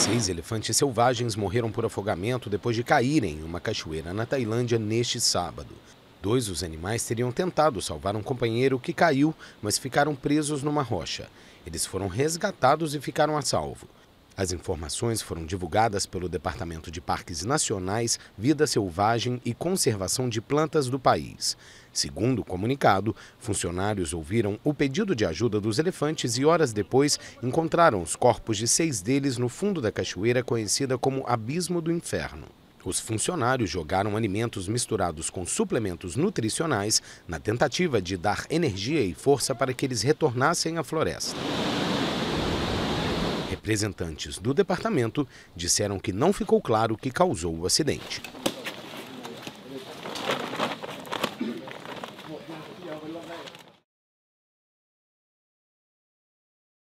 Seis elefantes selvagens morreram por afogamento depois de caírem em uma cachoeira na Tailândia neste sábado. Dois dos animais teriam tentado salvar um companheiro que caiu, mas ficaram presos numa rocha. Eles foram resgatados e ficaram a salvo. As informações foram divulgadas pelo Departamento de Parques Nacionais, Vida Selvagem e Conservação de Plantas do país. Segundo o comunicado, funcionários ouviram o pedido de ajuda dos elefantes e horas depois encontraram os corpos de seis deles no fundo da cachoeira conhecida como Abismo do Inferno. Os funcionários jogaram alimentos misturados com suplementos nutricionais na tentativa de dar energia e força para que eles retornassem à floresta. Representantes do departamento disseram que não ficou claro o que causou o acidente.